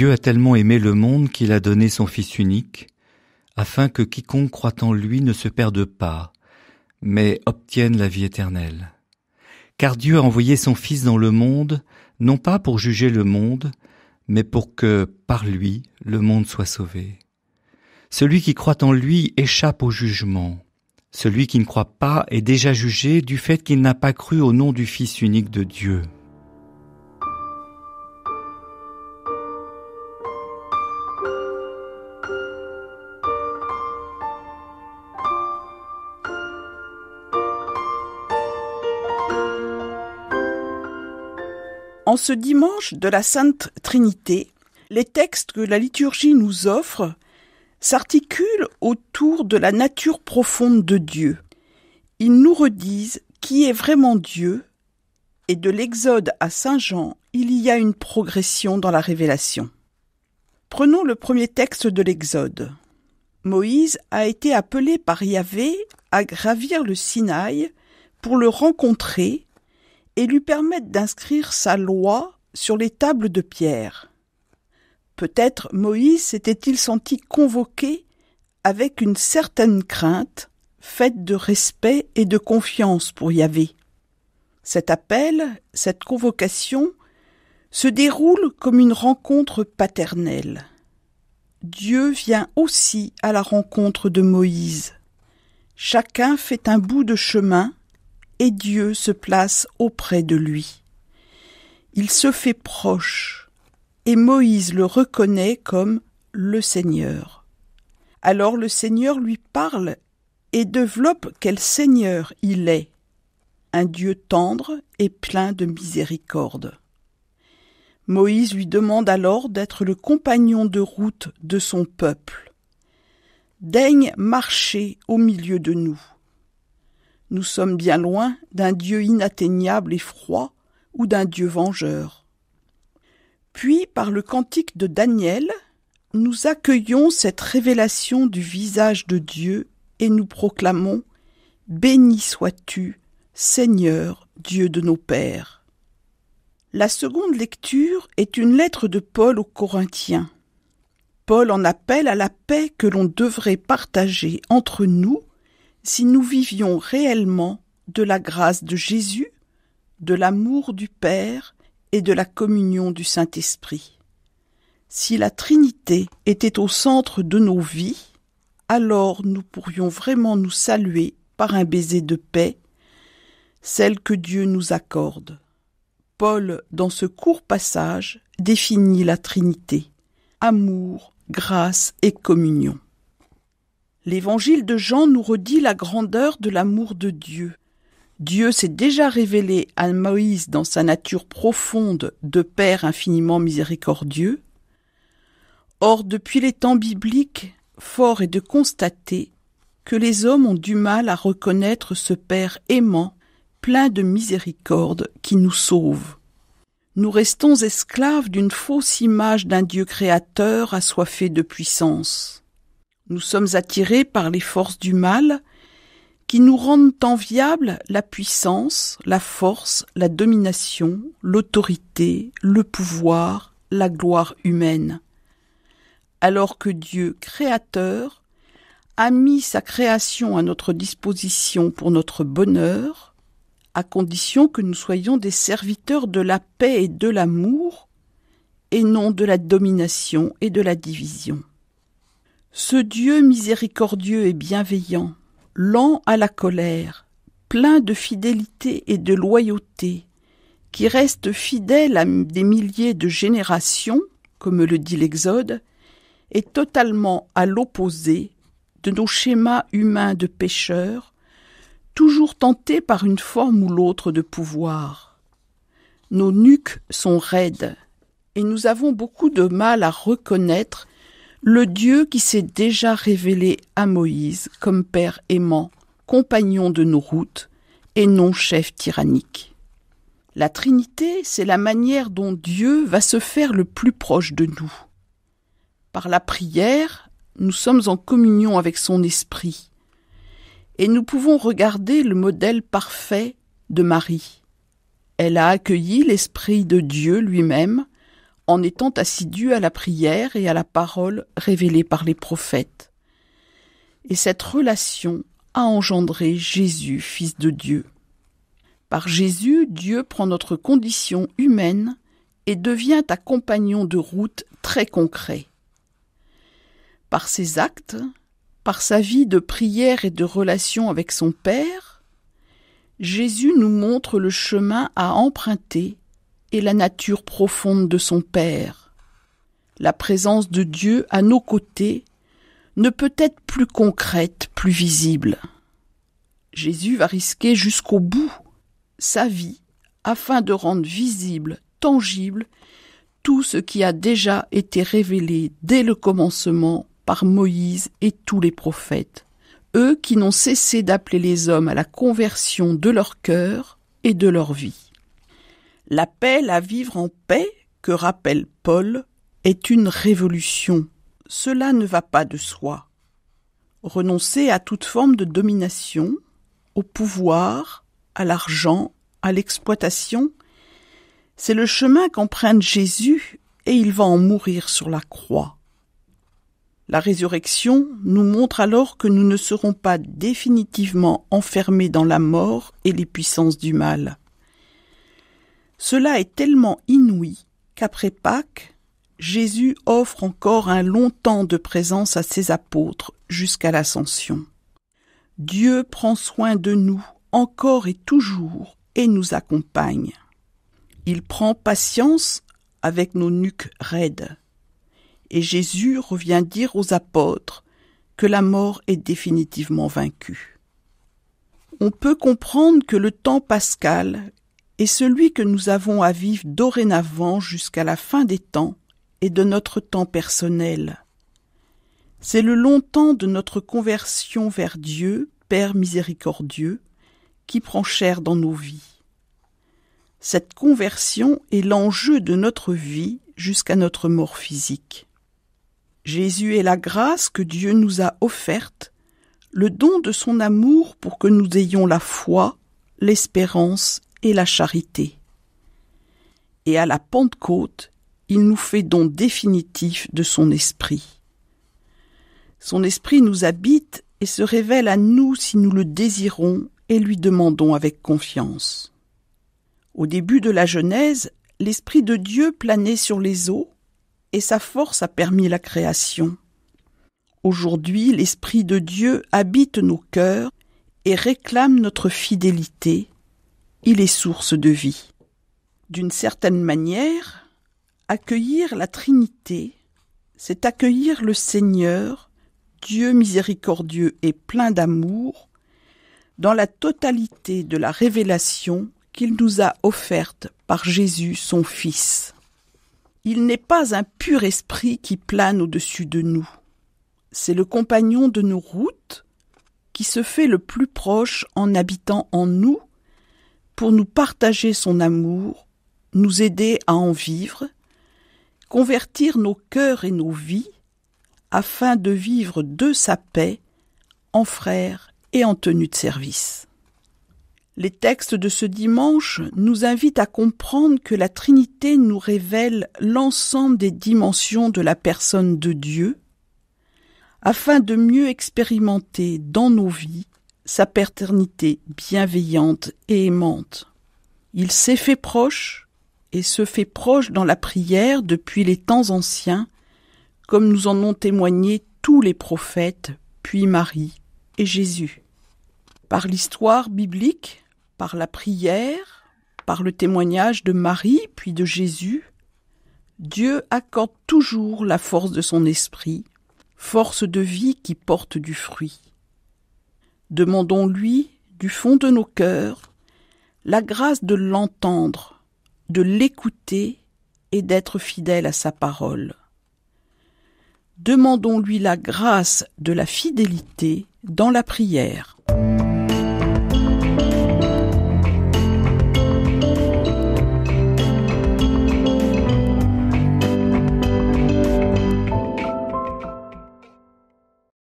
Dieu a tellement aimé le monde qu'il a donné son Fils unique, afin que quiconque croit en lui ne se perde pas, mais obtienne la vie éternelle. Car Dieu a envoyé son Fils dans le monde, non pas pour juger le monde, mais pour que, par lui, le monde soit sauvé. Celui qui croit en lui échappe au jugement. Celui qui ne croit pas est déjà jugé du fait qu'il n'a pas cru au nom du Fils unique de Dieu. En ce dimanche de la Sainte Trinité, les textes que la liturgie nous offre s'articulent autour de la nature profonde de Dieu. Ils nous redisent qui est vraiment Dieu, et de l'Exode à Saint Jean, il y a une progression dans la révélation. Prenons le premier texte de l'Exode. Moïse a été appelé par Yahvé à gravir le Sinaï pour le rencontrer et lui permettent d'inscrire sa loi sur les tables de pierre. Peut-être Moïse s'était-il senti convoqué avec une certaine crainte, faite de respect et de confiance pour Yahvé. Cet appel, cette convocation, se déroule comme une rencontre paternelle. Dieu vient aussi à la rencontre de Moïse. Chacun fait un bout de chemin et Dieu se place auprès de lui. Il se fait proche, et Moïse le reconnaît comme le Seigneur. Alors le Seigneur lui parle et développe quel Seigneur il est, un Dieu tendre et plein de miséricorde. Moïse lui demande alors d'être le compagnon de route de son peuple. Daigne marcher au milieu de nous. Nous sommes bien loin d'un Dieu inatteignable et froid ou d'un Dieu vengeur. Puis, par le cantique de Daniel, nous accueillons cette révélation du visage de Dieu et nous proclamons Béni sois-tu, Seigneur, Dieu de nos pères. La seconde lecture est une lettre de Paul aux Corinthiens. Paul en appelle à la paix que l'on devrait partager entre nous si nous vivions réellement de la grâce de Jésus, de l'amour du Père et de la communion du Saint-Esprit. Si la Trinité était au centre de nos vies, alors nous pourrions vraiment nous saluer par un baiser de paix, celle que Dieu nous accorde. Paul, dans ce court passage, définit la Trinité amour, grâce et communion. L'évangile de Jean nous redit la grandeur de l'amour de Dieu. Dieu s'est déjà révélé à Moïse dans sa nature profonde de Père infiniment miséricordieux. Or, depuis les temps bibliques, fort est de constater que les hommes ont du mal à reconnaître ce Père aimant, plein de miséricorde, qui nous sauve. Nous restons esclaves d'une fausse image d'un Dieu créateur assoiffé de puissance. Nous sommes attirés par les forces du mal qui nous rendent enviables la puissance, la force, la domination, l'autorité, le pouvoir, la gloire humaine. Alors que Dieu, créateur, a mis sa création à notre disposition pour notre bonheur, à condition que nous soyons des serviteurs de la paix et de l'amour, et non de la domination et de la division. Ce Dieu miséricordieux et bienveillant, lent à la colère, plein de fidélité et de loyauté, qui reste fidèle à des milliers de générations, comme le dit l'Exode, est totalement à l'opposé de nos schémas humains de pécheurs, toujours tentés par une forme ou l'autre de pouvoir. Nos nuques sont raides, et nous avons beaucoup de mal à reconnaître le Dieu qui s'est déjà révélé à Moïse comme Père aimant, compagnon de nos routes, et non chef tyrannique. La Trinité, c'est la manière dont Dieu va se faire le plus proche de nous. Par la prière, nous sommes en communion avec son esprit, et nous pouvons regarder le modèle parfait de Marie. Elle a accueilli l'Esprit de Dieu lui-même en étant assidu à la prière et à la parole révélée par les prophètes. Et cette relation a engendré Jésus, Fils de Dieu. Par Jésus, Dieu prend notre condition humaine et devient un compagnon de route très concret. Par ses actes, par sa vie de prière et de relation avec son Père, Jésus nous montre le chemin à emprunter et la nature profonde de son Père. La présence de Dieu à nos côtés ne peut être plus concrète, plus visible. Jésus va risquer jusqu'au bout sa vie afin de rendre visible, tangible, tout ce qui a déjà été révélé dès le commencement par Moïse et tous les prophètes, eux qui n'ont cessé d'appeler les hommes à la conversion de leur cœur et de leur vie. L'appel à vivre en paix que rappelle Paul est une révolution. Cela ne va pas de soi. Renoncer à toute forme de domination, au pouvoir, à l'argent, à l'exploitation, c'est le chemin qu'emprunte Jésus et il va en mourir sur la croix. La résurrection nous montre alors que nous ne serons pas définitivement enfermés dans la mort et les puissances du mal. Cela est tellement inouï qu'après Pâques, Jésus offre encore un long temps de présence à ses apôtres jusqu'à l'ascension. Dieu prend soin de nous encore et toujours et nous accompagne. Il prend patience avec nos nuques raides. Et Jésus revient dire aux apôtres que la mort est définitivement vaincue. On peut comprendre que le temps pascal et celui que nous avons à vivre dorénavant jusqu'à la fin des temps et de notre temps personnel. C'est le long temps de notre conversion vers Dieu, Père miséricordieux, qui prend chair dans nos vies. Cette conversion est l'enjeu de notre vie jusqu'à notre mort physique. Jésus est la grâce que Dieu nous a offerte, le don de son amour pour que nous ayons la foi, l'espérance et la charité. Et à la Pentecôte, il nous fait don définitif de son esprit. Son esprit nous habite et se révèle à nous si nous le désirons et lui demandons avec confiance. Au début de la Genèse, l'Esprit de Dieu planait sur les eaux, et sa force a permis la création. Aujourd'hui, l'Esprit de Dieu habite nos cœurs et réclame notre fidélité, il est source de vie. D'une certaine manière, accueillir la Trinité, c'est accueillir le Seigneur, Dieu miséricordieux et plein d'amour, dans la totalité de la révélation qu'il nous a offerte par Jésus son Fils. Il n'est pas un pur esprit qui plane au-dessus de nous. C'est le compagnon de nos routes qui se fait le plus proche en habitant en nous pour nous partager son amour, nous aider à en vivre, convertir nos cœurs et nos vies, afin de vivre de sa paix, en frères et en tenue de service. Les textes de ce dimanche nous invitent à comprendre que la Trinité nous révèle l'ensemble des dimensions de la personne de Dieu, afin de mieux expérimenter dans nos vies sa paternité bienveillante et aimante. Il s'est fait proche et se fait proche dans la prière depuis les temps anciens, comme nous en ont témoigné tous les prophètes, puis Marie et Jésus. Par l'histoire biblique, par la prière, par le témoignage de Marie puis de Jésus, Dieu accorde toujours la force de son esprit, force de vie qui porte du fruit. Demandons-lui, du fond de nos cœurs, la grâce de l'entendre, de l'écouter et d'être fidèle à sa parole. Demandons-lui la grâce de la fidélité dans la prière.